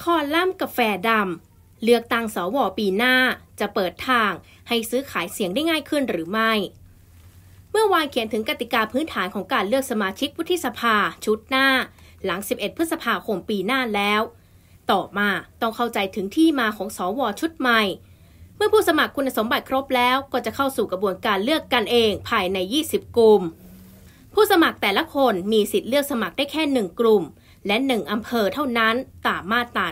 คอลัมน์กาแฟดำ เลือกตั้งสวปีหน้าจะเปิดทางให้ซื้อขายเสียงได้ง่ายขึ้นหรือไม่ เมื่อวานเขียนถึงกติกาพื้นฐานของการเลือกสมาชิกวุฒิสภาชุดหน้า หลัง 11 พฤษภาคมปีหน้าแล้ว ต่อมาต้องเข้าใจถึงที่มาของสวชุดใหม่ เมื่อผู้สมัครคุณสมบัติครบแล้วก็จะเข้าสู่กระบวนการเลือกกันเองภายใน 20 กลุ่ม ผู้สมัครแต่ละคนมีสิทธิ์เลือกสมัครได้แค่หนึ่งกลุ่มและ1อำเภอเท่านั้น ตามมาตรา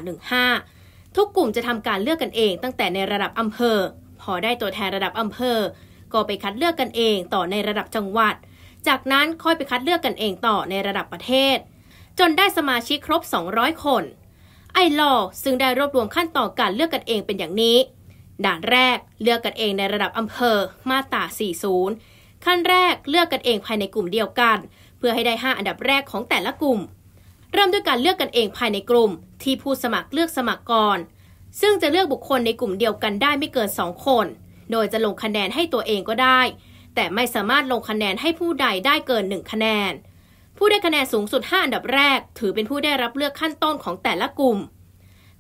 15 ทุกกลุ่มจะทำการเลือกกันเองตั้งแต่ในระดับอำเภอ พอได้ตัวแทนระดับอำเภอ ก็ไปคัดเลือกกันเองต่อในระดับจังหวัด จากนั้นค่อยไปคัดเลือกกันเองต่อในระดับประเทศ จนได้สมาชิกครบ 200 คน ไอลอซึ่งได้รวบรวมขั้นตอนการเลือกกันเองเป็นอย่างนี้ ด่านแรก เลือกกันเองในระดับอำเภอ มาตรา40 ขั้นแรก เลือกกันเองภายในกลุ่มเดียวกัน เพื่อให้ได้ 5 อันดับแรกของแต่ละกลุ่มเริ่มด้วยการเลือกกันเองภายในกลุ่มที่ผู้สมัครเลือกสมัครก่อน ซึ่งจะเลือกบุคคลในกลุ่มเดียวกันได้ไม่เกิน2 คน โดยจะลงคะแนนให้ตัวเองก็ได้ แต่ไม่สามารถลงคะแนนให้ผู้ใดได้เกิน 1 คะแนน ผู้ได้คะแนนสูงสุด 5 อันดับแรก ถือเป็นผู้ได้รับเลือกขั้นต้นของแต่ละกลุ่ม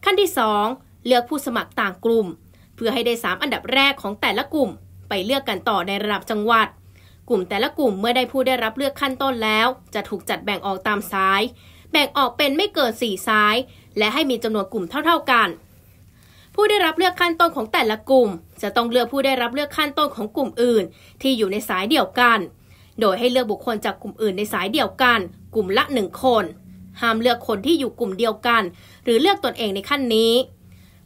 ขั้นที่2เลือกผู้สมัครต่างกลุ่ม เพื่อให้ได้ 3 อันดับแรกของแต่ละกลุ่ม ไปเลือกกันต่อในระดับจังหวัด กลุ่มแต่ละกลุ่มเมื่อได้ผู้ได้รับเลือกขั้นต้นแล้ว จะถูกจัดแบ่งออกตามสายแบ่งออกเป็นไม่เกิน4สาย และให้มีจำนวนกลุ่มเท่า ๆกัน ผู้ได้รับเลือกขั้นต้นของแต่ละกลุ่ม จะต้องเลือกผู้ได้รับเลือกขั้นต้นของกลุ่มอื่น ที่อยู่ในสายเดียวกัน โดยให้เลือกบุคคลจากกลุ่มอื่นในสายเดียวกัน กลุ่มละหนึ่งคนห้ามเลือกคนที่อยู่กลุ่มเดียวกัน หรือเลือกตนเองในขั้นนี้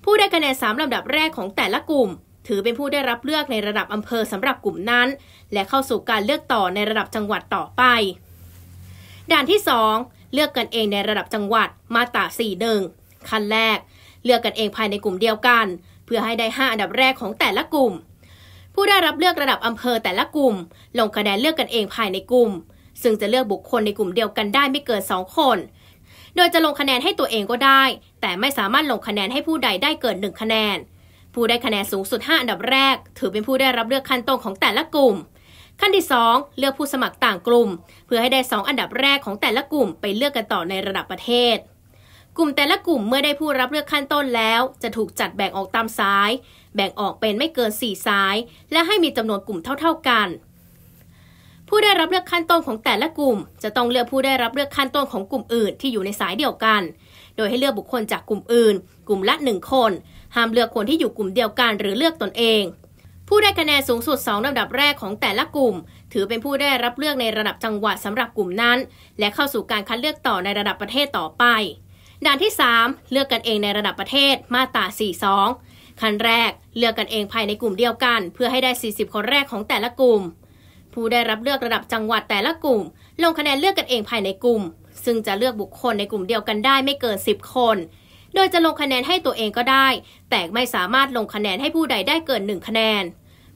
ผู้ได้คะแนน3ลำดับแรกของแต่ละกลุ่ม ถือเป็นผู้ได้รับเลือกในระดับอำเภอสำหรับกลุ่มนั้น และเข้าสู่การเลือกต่อในระดับจังหวัดต่อไปด่านที่ 2เลือกกันเองในระดับจังหวัดมาตรา4นึ่งขั้นแรก เลือกกันเองภายในกลุ่มเดียวกัน เพื่อให้ได้ 5 อันดับแรกของแต่ละกลุ่ม ผู้ได้รับเลือกระดับอำเภอแต่ละกลุ่ม ลงคะแนนเลือกกันเองภายในกลุ่ม ซึ่งจะเลือกบุคคลในกลุ่มเดียวกันได้ไม่เกิน2 คน โดยจะลงคะแนนให้ตัวเองก็ได้ แต่ไม่สามารถลงคะแนนให้ผู้ใดได้เกิน1คะแนน ผู้ได้คะแนนสูงสุด5อันดับแรก ถือเป็นผู้ได้รับเลือกขั้นต้นของแต่ละกลุ่มขั้นที่ 2 เลือกผู้สมัครต่างกลุ่ม เพื่อให้ได้ 2 อันดับแรกของแต่ละกลุ่มไปเลือกกันต่อในระดับประเทศ กลุ่มแต่ละกลุ่มเมื่อได้ผู้รับเลือกขั้นต้นแล้ว จะถูกจัดแบ่งออกตามสาย แบ่งออกเป็นไม่เกิน4สาย และให้มีจำนวนกลุ่มเท่าๆกัน ผู้ได้รับเลือกขั้นต้นของแต่ละกลุ่ม จะต้องเลือกผู้ได้รับเลือกขั้นต้นของกลุ่มอื่น ที่อยู่ในสายเดียวกัน โดยให้เลือกบุคคลจากกลุ่มอื่น กลุ่มละหนึ่งคน ห้ามเลือกคนที่อยู่กลุ่มเดียวกัน หรือเลือกตนเองผู้ได้คะแนนสูงสุด2ลำดับแรกของแต่ละกลุ่ม ถือเป็นผู้ได้รับเลือกในระดับจังหวัดสำหรับกลุ่มนั้น และเข้าสู่การคัดเลือกต่อในระดับประเทศต่อไปด่านที่ 3 เลือกกันเองในระดับประเทศมาตรา42 ขั้นแรกเลือกกันเองภายในกลุ่มเดียวกันเพื่อให้ได้ 40 คนแรกของแต่ละกลุ่ม ผู้ได้รับเลือกระดับจังหวัดแต่ละกลุ่ม ลงคะแนนเลือกกันเองภายในกลุ่ม ซึ่งจะเลือกบุคคลในกลุ่มเดียวกันได้ไม่เกิน10 คนโดยจะลงคะแนนให้ตัวเองก็ได้ แต่ไม่สามารถลงคะแนนให้ผู้ใดได้เกิน1คะแนน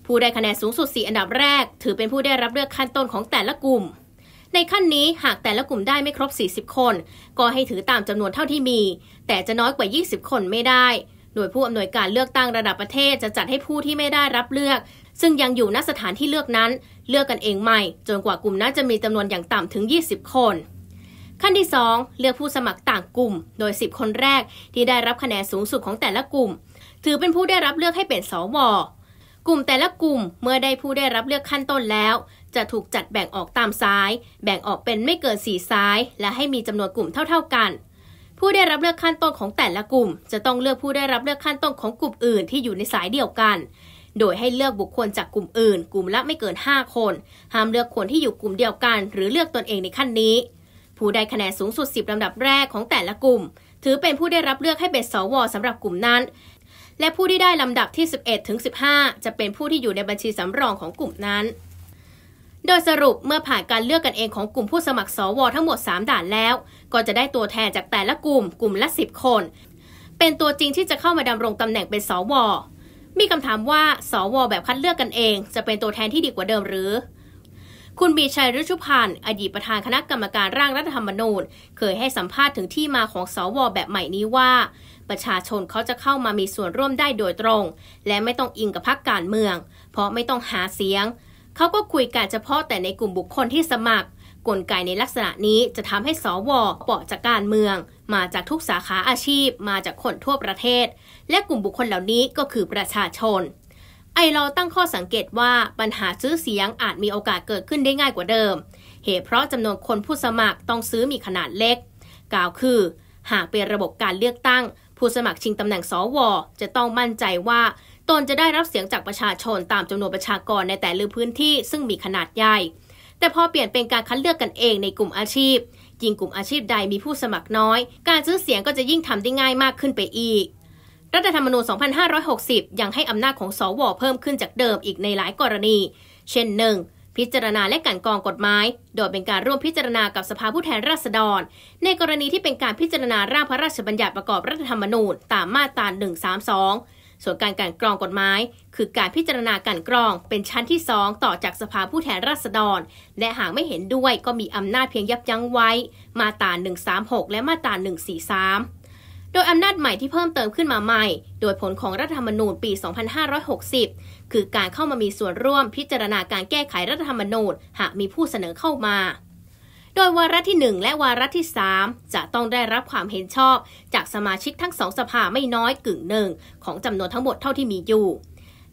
ผู้ได้คะแนนสูงสุด 4อันดับแรก ถือเป็นผู้ได้รับเลือกขั้นต้นของแต่ละกลุ่ม ในขั้นนี้หากแต่ละกลุ่มได้ไม่ครบ 40 คน ก็ให้ถือตามจำนวนเท่าที่มี แต่จะน้อยกว่า 20 คนไม่ได้ โดยผู้อำนวยการเลือกตั้งระดับประเทศจะจัดให้ผู้ที่ไม่ได้รับเลือก ซึ่งยังอยู่ณสถานที่เลือกนั้น เลือกกันเองใหม่ จนกว่ากลุ่มนั้นจะมีจำนวนอย่างต่ำถึง 20 คนขั้นที่ 2 เลือกผู้สมัครต่างกลุ่ม โดย 10 คนแรก ที่ได้รับคะแนนสูงสุดของแต่ละกลุ่ม ถือเป็นผู้ได้รับเลือกให้เป็นสว กลุ่มแต่ละกลุ่มเมื่อได้ผู้ได้รับเลือกขั้นต้นแล้ว จะถูกจัดแบ่งออกตามซ้าย แบ่งออกเป็นไม่เกินสี่ซ้าย และให้มีจำนวนกลุ่มเท่าๆกัน ผู้ได้รับเลือกขั้นต้นของแต่ละกลุ่ม จะต้องเลือกผู้ได้รับเลือกขั้นต้นของกลุ่มอื่น ที่อยู่ในสายเดียวกัน โดยให้เลือกบุคคลจากกลุ่มอื่น กลุ่มละไม่เกิน5คน ห้ามเลือกคนที่อยู่กลุ่มเดียวกัน หรือเลือกตนเองในขั้นนี้ผู้ได้คะแนนสูงสุด10ลำดับแรกของแต่ละกลุ่มถือเป็นผู้ได้รับเลือกให้เป็นสวสำหรับกลุ่มนั้น และผู้ที่ได้ลำดับที่ 11ถึง15 จะเป็นผู้ที่อยู่ในบัญชีสำรองของกลุ่มนั้น โดยสรุปเมื่อผ่านการเลือกกันเองของกลุ่มผู้สมัครสวทั้งหมด 3ด่านแล้ว ก็จะได้ตัวแทนจากแต่ละกลุ่ม กลุ่มละ 10 คน เป็นตัวจริงที่จะเข้ามาดำรงตำแหน่งเป็นสว มีคำถามว่าสวแบบคัดเลือกกันเอง จะเป็นตัวแทนที่ดีกว่าเดิมหรือคุณบีชัยฤชุพันธ์อดีตประธานคณะกรรมการร่างรัฐธรรมนูญเคยให้สัมภาษณ์ถึงที่มาของสวแบบใหม่นี้ว่า ประชาชนเขาจะเข้ามามีส่วนร่วมได้โดยตรง และไม่ต้องอิงกับพรรคการเมือง เพราะไม่ต้องหาเสียง เขาก็คุยกันเฉพาะแต่ในกลุ่มบุคคลที่สมัคร กลไกในลักษณะนี้จะทำให้สวเปาะจากการเมือง มาจากทุกสาขาอาชีพ มาจากคนทั่วประเทศ และกลุ่มบุคคลเหล่านี้ก็คือประชาชนไอเราตั้งข้อสังเกตว่าปัญหาซื้อเสียงอาจมีโอกาสเกิดขึ้นได้ง่ายกว่าเดิม เหตุเพราะจำนวนคนผู้สมัครต้องซื้อมีขนาดเล็ก กล่าวคือ หากเป็นระบบการเลือกตั้ง ผู้สมัครชิงตำแหน่งสวจะต้องมั่นใจว่า ตนจะได้รับเสียงจากประชาชนตามจำนวนประชากรในแต่ละพื้นที่ซึ่งมีขนาดใหญ่ แต่พอเปลี่ยนเป็นการคัดเลือกกันเองในกลุ่มอาชีพ ยิ่งกลุ่มอาชีพใดมีผู้สมัครน้อย การซื้อเสียงก็จะยิ่งทำได้ง่ายมากขึ้นไปอีกรัฐธรรมนูญ2560 ยังให้อำนาจของสวเพิ่มขึ้นจากเดิมอีกในหลายกรณี เช่นหนึ่งพิจารณาและกันกองกฎหมายโดยเป็นการร่วมพิจารณากับสภาผู้แทนราษฎร ในกรณีที่เป็นการพิจารณาร่างพระราชบัญญัติประกอบรัฐธรรมนูญตามมาตรา 132 ส่วนการกันกรองกฎหมายคือการพิจารณากันกรองเป็นชั้นที่สองต่อจากสภาผู้แทนราษฎร และหากไม่เห็นด้วยก็มีอำนาจเพียงยับยั้งไว้ มาตรา 136 และมาตรา 143โดยอำนาจใหม่ที่เพิ่มเติมขึ้นมาใหม่ โดยผลของรัฐธรรมนูญปี 2560 คือการเข้ามามีส่วนร่วมพิจารณาการแก้ไขรัฐธรรมนูญ หากมีผู้เสนอเข้ามา โดยวาระที่ 1 และวาระที่ 3 จะต้องได้รับความเห็นชอบ จากสมาชิกทั้งสองสภาไม่น้อยกึ่งหนึ่ง ของจำนวนทั้งหมดเท่าที่มีอยู่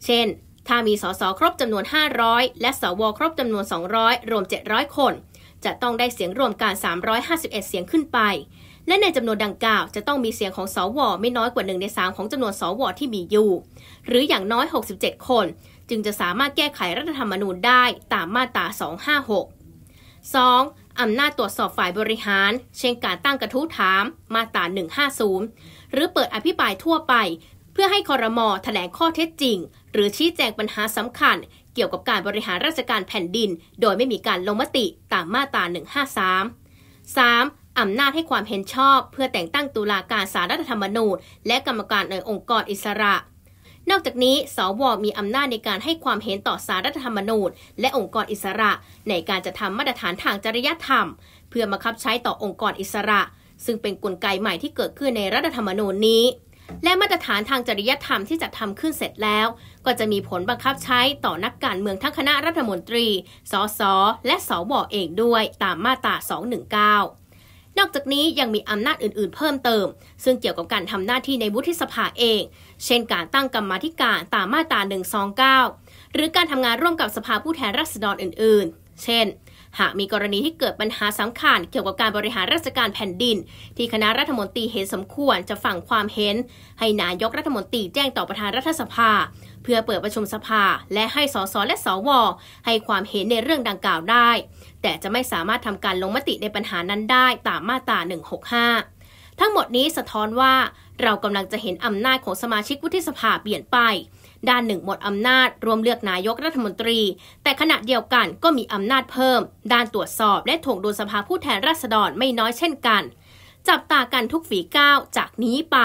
เช่น ถ้ามีสสครบจำนวน 500 และสวครบจำนวน 200 รวม 700 คน จะต้องได้เสียงรวมการ 351 เสียงขึ้นไปและในจำนวนดังกล่าวจะต้องมีเสียงของสวอไม่น้อยกว่า1ใน 3 ของจำนวนสวอที่มีอยู่ หรืออย่างน้อย 67 คนจึงจะสามารถแก้ไขรัฐธรรมนูญได้ตามมาตรา256 2. อำนาจตรวจสอบฝ่ายบริหารเช่นการตั้งกระทู้ถามมาตรา150 หรือเปิดอภิปรายทั่วไป เพื่อให้คอรมอแถลงข้อเท็จจริง หรือชี้แจงปัญหาสำคัญ เกี่ยวกับการบริหารราชการแผ่นดิน โดยไม่มีการลงมติตามมาตรา153 3. อำนาจให้ความเห็นชอบ เพื่อแต่งตั้งตุลาการสารรัฐธรรมนูญและกรรมการในองค์กรอิสระ นอกจากนี้สวมีอำนาจในการให้ความเห็นต่อสารรัฐธรรมนูญ และองค์กรอิสระ ในการจะทำมาตรฐานทางจริยธรรม เพื่อมาคับใช้ต่อองค์กรอิสระ ซึ่งเป็นนกลไกใหม่ที่เกิดขึ้นในรัฐธรรมนูญนี้ และมาตรฐานทางจริยธรรมที่จัดทำขึ้นเสร็จแล้ว ก็จะมีผลบังคับใช้ต่อนักการเมืองทั้งคณะรัฐมนตรี สสและสวอเองด้วย ตามมาตรา219นอกจากนี้ยังมีอำนาจอื่นๆ เพิ่มเติม ซึ่งเกี่ยวกับการทำหน้าที่ในวุฒิสภาเอง เช่นการตั้งกรรมธิการตามมาตรา129 หรือการทำงานร่วมกับสภาผู้แทนราษฎรอื่นๆ เช่นหากมีกรณีที่เกิดปัญหาสำคัญเกี่ยวกับการบริหารราชการแผ่นดิน ที่คณะรัฐมนตรีเห็นสมควรจะฝั่งความเห็นให้นายกรัฐมนตรีแจ้งต่อประธานรัฐสภา เพื่อเปิดประชุมสภาและให้สสและสวให้ความเห็นในเรื่องดังกล่าวได้ แต่จะไม่สามารถทำการลงมติในปัญหานั้นได้ตามมาตรา 165ทั้งหมดนี้สะท้อนว่าเรากำลังจะเห็นอำนาจของสมาชิกวุฒิสภาเปลี่ยนไป ด้านหนึ่งหมดอำนาจรวมเลือกนายกรัฐมนตรี แต่ขณะเดียวกันก็มีอำนาจเพิ่ม ด้านตรวจสอบและถ่วงดุลสภาผู้แทนราษฎรไม่น้อยเช่นกัน จับตากันทุกฝีก้าวจากนี้ไป